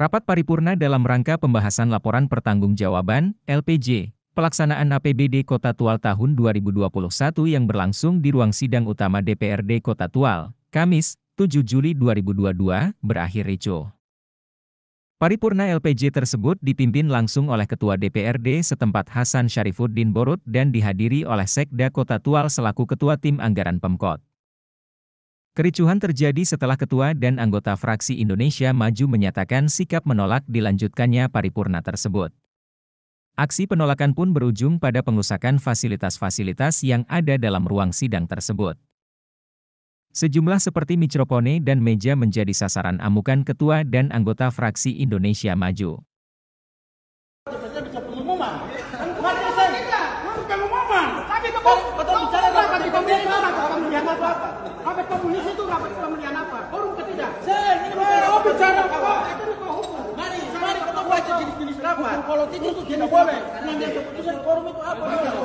Rapat paripurna dalam rangka pembahasan laporan pertanggungjawaban LPJ pelaksanaan APBD Kota Tual tahun 2021 yang berlangsung di ruang sidang utama DPRD Kota Tual, Kamis, 7 Juli 2022, berakhir ricuh. Paripurna LPJ tersebut dipimpin langsung oleh Ketua DPRD setempat Hasan Syarifuddin Borut dan dihadiri oleh Sekda Kota Tual selaku Ketua Tim Anggaran Pemkot. Kericuhan terjadi setelah Ketua dan anggota fraksi Indonesia Maju menyatakan sikap menolak dilanjutkannya paripurna tersebut. Aksi penolakan pun berujung pada pengusakan fasilitas-fasilitas yang ada dalam ruang sidang tersebut. Sejumlah seperti mikrofone dan meja menjadi sasaran amukan ketua dan anggota fraksi Indonesia Maju. Tapi dengan apa? Rapat komunis itu rapat pemilihan apa? Forum ketiga. Saya ini mau bicara apa? Itu kok kan hukum. Mari, mari kita baca kan jenis-jenis rapat. Kalau politik itu tidak boleh. Yang forum itu apa?